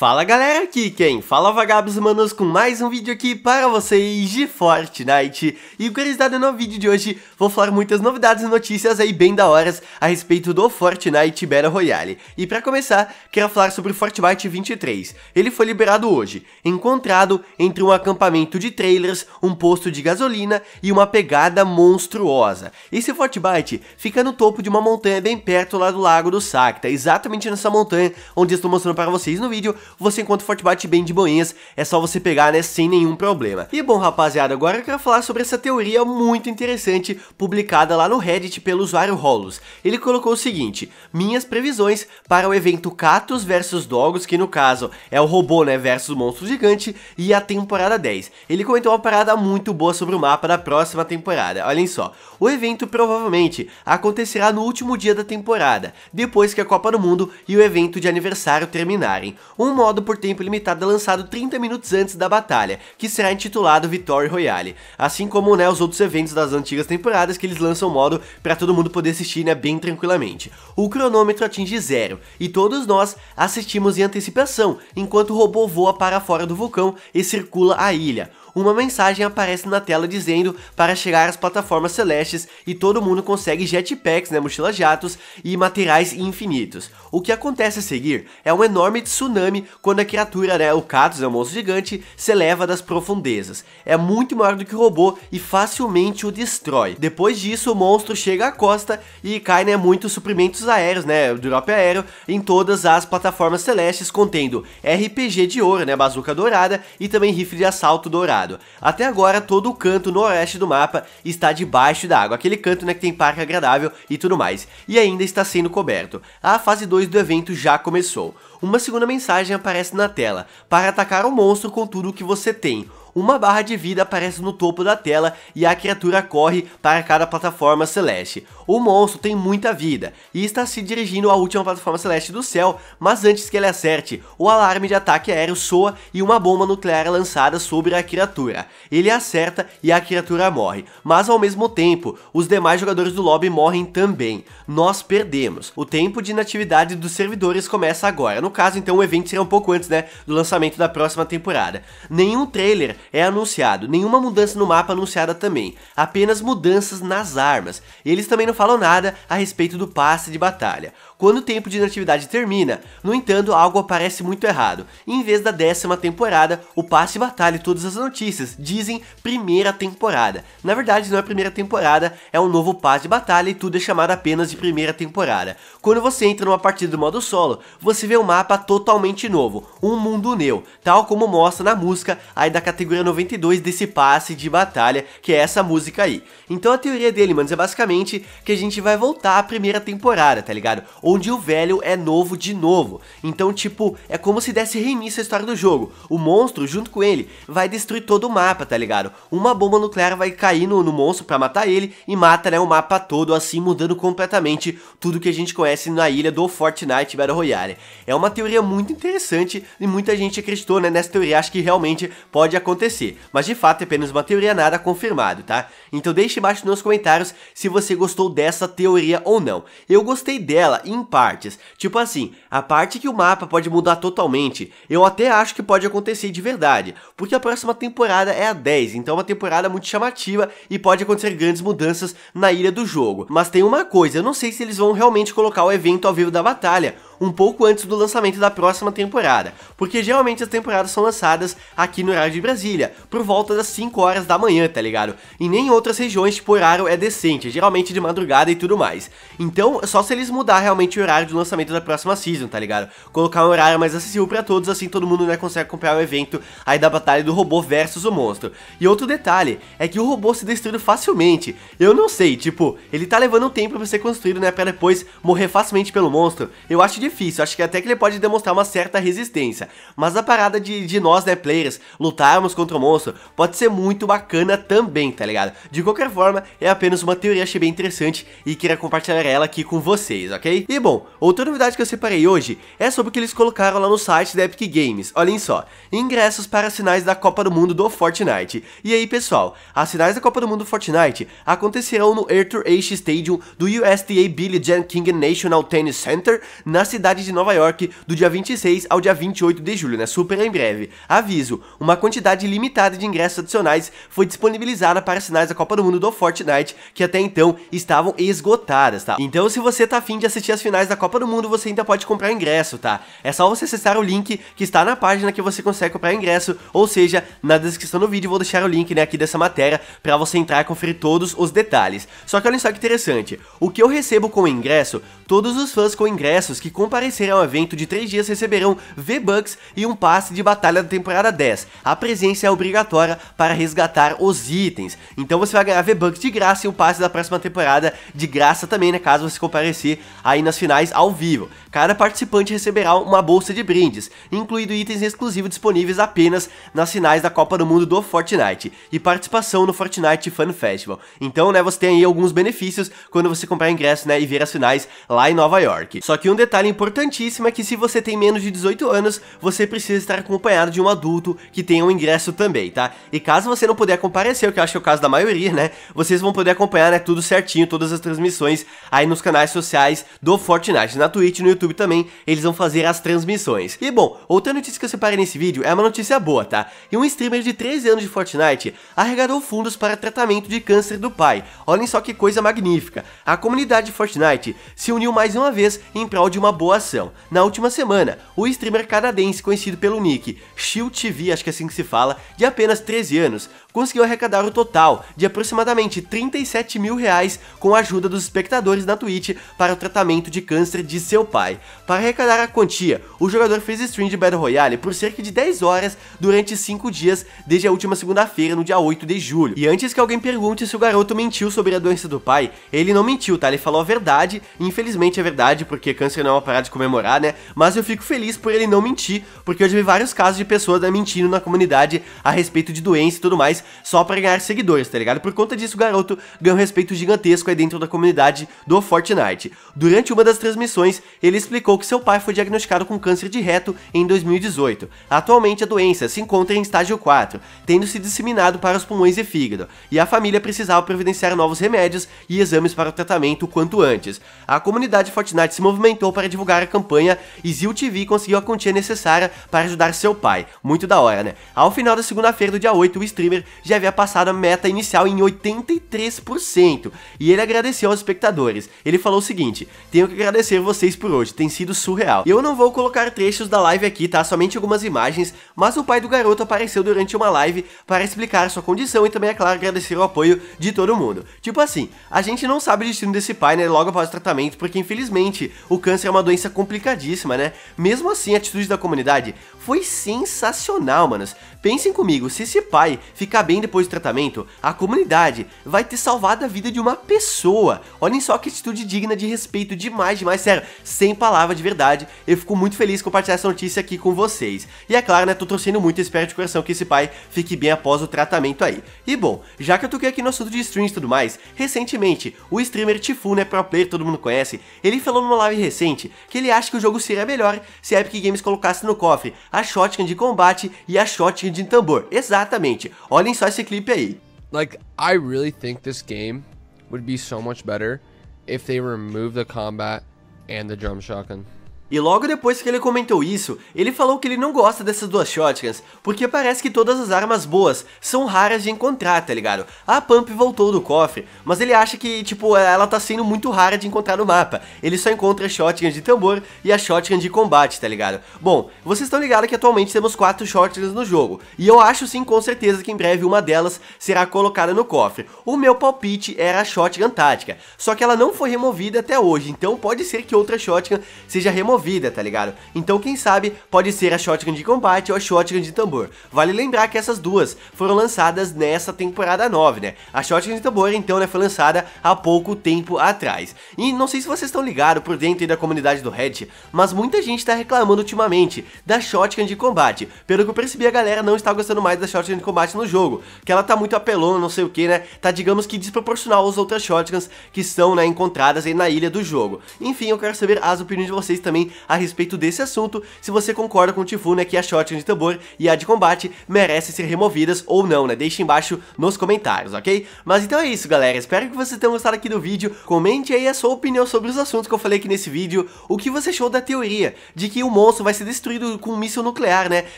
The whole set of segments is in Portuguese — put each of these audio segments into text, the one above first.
Fala galera, aqui quem fala é Vagabos Humanos com mais um vídeo aqui para vocês de Fortnite E curiosidade no vídeo de hoje, vou falar muitas novidades e notícias aí bem da horas a respeito do Fortnite Battle Royale E para começar, quero falar sobre o Fortnite 23 Ele foi liberado hoje, encontrado entre um acampamento de trailers, um posto de gasolina e uma pegada monstruosa Esse Fortnite fica no topo de uma montanha bem perto lá do lago do Sacta Exatamente nessa montanha onde estou mostrando para vocês no vídeo você encontra o Fortbite bem de boinhas, é só você pegar, né, sem nenhum problema. E bom, rapaziada, agora eu quero falar sobre essa teoria muito interessante publicada lá no Reddit pelo usuário Rolos. Ele colocou o seguinte, minhas previsões para o evento Catos versus Dogos, que no caso é o robô, né, versus o monstro gigante, e a temporada 10. Ele comentou uma parada muito boa sobre o mapa da próxima temporada, olhem só. O evento provavelmente acontecerá no último dia da temporada, depois que a Copa do Mundo e o evento de aniversário terminarem modo por tempo limitado é lançado 30 minutos antes da batalha, que será intitulado Victory Royale, assim como né, os outros eventos das antigas temporadas que eles lançam o modo para todo mundo poder assistir né, bem tranquilamente. O cronômetro atinge zero, e todos nós assistimos em antecipação, enquanto o robô voa para fora do vulcão e circula a ilha uma mensagem aparece na tela dizendo para chegar às plataformas celestes e todo mundo consegue jetpacks, né, mochila jatos e materiais infinitos. O que acontece a seguir é um enorme tsunami quando a criatura, né, o Katos, é né, um monstro gigante, se eleva das profundezas. É muito maior do que o robô e facilmente o destrói. Depois disso, o monstro chega à costa e cai, né, muitos suprimentos aéreos, né, drop aéreo em todas as plataformas celestes contendo RPG de ouro, né, bazuca dourada e também rifle de assalto dourado molhado. Até agora, todo o canto noroeste do mapa está debaixo da água, aquele canto né, que tem parque agradável e tudo mais, e ainda está sendo coberto. A fase 2 do evento já começou. Uma segunda mensagem aparece na tela, para atacar o monstro com tudo o que você tem, uma barra de vida aparece no topo da tela e a criatura corre para cada plataforma celeste. O monstro tem muita vida e está se dirigindo à última plataforma celeste do céu, mas antes que ele acerte, o alarme de ataque aéreo soa e uma bomba nuclear é lançada sobre a criatura. Ele acerta e a criatura morre, mas ao mesmo tempo, os demais jogadores do lobby morrem também. Nós perdemos. O tempo de inatividade dos servidores começa agora. No caso, então, o evento será um pouco antes, né, do lançamento da próxima temporada. Nenhum trailer é anunciado. Nenhuma mudança no mapa anunciada também, apenas mudanças nas armas. Eles também não falam nada a respeito do passe de batalha. Quando o tempo de inatividade termina, no entanto, algo aparece muito errado. Em vez da décima temporada, o passe de batalha e todas as notícias dizem primeira temporada. Na verdade, não é primeira temporada, é um novo passe de batalha e tudo é chamado apenas de primeira temporada. Quando você entra numa partida do modo solo, você vê um mapa totalmente novo, um mundo neo, tal como mostra na música aí da categoria ganha 92 desse passe de batalha, que é essa música aí. Então a teoria dele, mano, é basicamente que a gente vai voltar à primeira temporada, tá ligado? Onde o velho é novo de novo. Então, tipo, é como se desse reinício à história do jogo. O monstro, junto com ele, vai destruir todo o mapa, tá ligado? Uma bomba nuclear vai cair no, no monstro pra matar ele e mata, né, o mapa todo, assim, mudando completamente tudo que a gente conhece na ilha do Fortnite Battle Royale. É uma teoria muito interessante e muita gente acreditou, né, nessa teoria, acho que realmente pode acontecer acontecer, mas de fato é apenas uma teoria nada confirmado, tá? Então deixe embaixo nos comentários se você gostou dessa teoria ou não. Eu gostei dela em partes, tipo assim, a parte que o mapa pode mudar totalmente, eu até acho que pode acontecer de verdade, porque a próxima temporada é a 10, então é uma temporada muito chamativa e pode acontecer grandes mudanças na ilha do jogo. Mas tem uma coisa, eu não sei se eles vão realmente colocar o evento ao vivo da batalha, um pouco antes do lançamento da próxima temporada, porque geralmente as temporadas são lançadas aqui no horário de Brasília, por volta das 5 horas da manhã, tá ligado? E nem em outras regiões, tipo, o horário é decente, geralmente de madrugada e tudo mais. Então, é só se eles mudar realmente o horário do lançamento da próxima season, tá ligado? Colocar um horário mais acessível para todos, assim todo mundo né, consegue acompanhar o evento aí da batalha do robô versus o monstro. E outro detalhe é que o robô se destruiu facilmente. Eu não sei, tipo, ele tá levando um tempo pra ser construído, né, pra depois morrer facilmente pelo monstro. Eu acho difícil difícil, acho que até que ele pode demonstrar uma certa resistência. Mas a parada de, de nós, né, players, lutarmos contra o monstro, pode ser muito bacana também, tá ligado? De qualquer forma, é apenas uma teoria, achei bem interessante e queria compartilhar ela aqui com vocês, ok? E bom, outra novidade que eu separei hoje é sobre o que eles colocaram lá no site da Epic Games, olhem só, ingressos para sinais da Copa do Mundo do Fortnite. E aí pessoal, as finais da Copa do Mundo do Fortnite acontecerão no Arthur H. Stadium do USDA Billie Jean King National Tennis Center na cidade cidade de Nova York do dia 26 ao dia 28 de julho, né? Super em breve. Aviso, uma quantidade limitada de ingressos adicionais foi disponibilizada para as finais da Copa do Mundo do Fortnite, que até então estavam esgotadas, tá? Então se você tá afim de assistir as finais da Copa do Mundo, você ainda pode comprar ingresso, tá? É só você acessar o link que está na página que você consegue comprar ingresso, ou seja, na descrição do vídeo vou deixar o link, né, aqui dessa matéria, para você entrar e conferir todos os detalhes. Só que olha só que interessante, o que eu recebo com ingresso, todos os fãs com ingressos que compram comparecer ao evento de 3 dias receberão V-Bucks e um passe de batalha da temporada 10. A presença é obrigatória para resgatar os itens. Então você vai ganhar V-Bucks de graça e um passe da próxima temporada de graça também, né? Caso você comparecer aí nas finais ao vivo. Cada participante receberá uma bolsa de brindes, incluindo itens exclusivos disponíveis apenas nas finais da Copa do Mundo do Fortnite e participação no Fortnite Fan Festival. Então, né, você tem aí alguns benefícios quando você comprar ingresso, né, e ver as finais lá em Nova York. Só que um detalhe importantíssima é que se você tem menos de 18 anos, você precisa estar acompanhado de um adulto que tenha um ingresso também, tá? E caso você não puder comparecer, o que eu acho que é o caso da maioria, né? Vocês vão poder acompanhar, né, tudo certinho, todas as transmissões aí nos canais sociais do Fortnite, na Twitch, no YouTube também, eles vão fazer as transmissões. E bom, outra notícia que eu separei nesse vídeo é uma notícia boa, tá? E um streamer de 13 anos de Fortnite arrecadou fundos para tratamento de câncer do pai. Olhem só que coisa magnífica. A comunidade Fortnite se uniu mais uma vez em prol de uma boa ação. Na última semana, o streamer canadense conhecido pelo nick Shield TV, acho que é assim que se fala, de apenas 13 anos, conseguiu arrecadar o total de aproximadamente 37 mil reais com a ajuda dos espectadores na Twitch para o tratamento de câncer de seu pai. Para arrecadar a quantia, o jogador fez stream de Battle Royale por cerca de 10 horas durante 5 dias desde a última segunda-feira, no dia 8 de julho. E antes que alguém pergunte se o garoto mentiu sobre a doença do pai, ele não mentiu, tá? Ele falou a verdade, infelizmente é verdade, porque câncer não é uma parar de comemorar, né? Mas eu fico feliz por ele não mentir, porque eu já vi vários casos de pessoas né, mentindo na comunidade a respeito de doença e tudo mais, só para ganhar seguidores, tá ligado? Por conta disso, o garoto ganhou um respeito gigantesco aí dentro da comunidade do Fortnite. Durante uma das transmissões, ele explicou que seu pai foi diagnosticado com câncer de reto em 2018. Atualmente, a doença se encontra em estágio 4, tendo se disseminado para os pulmões e fígado, e a família precisava providenciar novos remédios e exames para o tratamento o quanto antes. A comunidade Fortnite se movimentou para divulgar divulgar a campanha e Zil TV conseguiu a quantia necessária para ajudar seu pai. Muito da hora, né? Ao final da segunda-feira do dia 8, o streamer já havia passado a meta inicial em 83% e ele agradeceu aos espectadores. Ele falou o seguinte: Tenho que agradecer vocês por hoje, tem sido surreal. Eu não vou colocar trechos da live aqui, tá? Somente algumas imagens, mas o pai do garoto apareceu durante uma live para explicar sua condição e também, é claro, agradecer o apoio de todo mundo. Tipo assim, a gente não sabe o destino desse pai, né? Logo após o tratamento, porque infelizmente o câncer é uma doença doença complicadíssima, né? Mesmo assim, a atitude da comunidade foi sensacional, manos. Pensem comigo, se esse pai ficar bem depois do tratamento, a comunidade vai ter salvado a vida de uma pessoa. Olhem só que atitude digna de respeito demais, demais, sério, sem palavra de verdade. Eu fico muito feliz de compartilhar essa notícia aqui com vocês. E é claro, né, tô torcendo muito, espero de coração que esse pai fique bem após o tratamento aí. E bom, já que eu toquei aqui no assunto de streams e tudo mais, recentemente, o streamer Tifu, né, pro player todo mundo conhece, ele falou numa live recente que ele acha que o jogo seria melhor se a Epic Games colocasse no cofre a shotgun de combate e a shotgun de tambor. Exatamente. Olhem só esse clipe aí. Like, I really think this game would be so much better if they remove the combat and the drum shotgun. E logo depois que ele comentou isso, ele falou que ele não gosta dessas duas shotguns, porque parece que todas as armas boas são raras de encontrar, tá ligado? A Pump voltou do cofre, mas ele acha que, tipo, ela tá sendo muito rara de encontrar no mapa. Ele só encontra a shotgun de tambor e a shotgun de combate, tá ligado? Bom, vocês estão ligados que atualmente temos quatro shotguns no jogo, e eu acho sim com certeza que em breve uma delas será colocada no cofre. O meu palpite era a shotgun tática, só que ela não foi removida até hoje, então pode ser que outra shotgun seja removida tá ligado? Então quem sabe pode ser a shotgun de combate ou a shotgun de tambor. Vale lembrar que essas duas foram lançadas nessa temporada 9, né? A shotgun de tambor então né, foi lançada há pouco tempo atrás. E não sei se vocês estão ligados por dentro da comunidade do Red, mas muita gente tá reclamando ultimamente da shotgun de combate. Pelo que eu percebi a galera não está gostando mais da shotgun de combate no jogo, que ela tá muito apelona, não sei o que, né? Tá digamos que desproporcional aos outras shotguns que são né, encontradas aí na ilha do jogo. Enfim, eu quero saber as opiniões de vocês também a respeito desse assunto, se você concorda com o Tifu, né, que a shotgun de tambor e a de combate merecem ser removidas ou não, né? Deixe embaixo nos comentários, ok? Mas então é isso, galera. Espero que vocês tenham gostado aqui do vídeo. Comente aí a sua opinião sobre os assuntos que eu falei aqui nesse vídeo. O que você achou da teoria de que o monstro vai ser destruído com um míssil nuclear, né?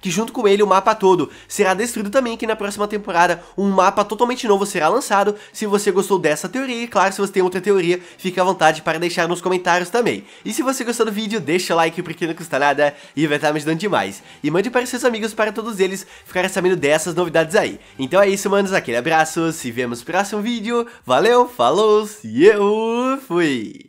Que junto com ele o mapa todo será destruído também, que na próxima temporada um mapa totalmente novo será lançado. Se você gostou dessa teoria, e claro, se você tem outra teoria, fique à vontade para deixar nos comentários também. E se você gostou do vídeo, deixe deixa o like porque não custa nada e vai estar me ajudando demais. E mande para seus amigos para todos eles ficarem sabendo dessas novidades aí. Então é isso, manos, aquele abraço, se vemos no próximo vídeo, valeu, falou e eu fui!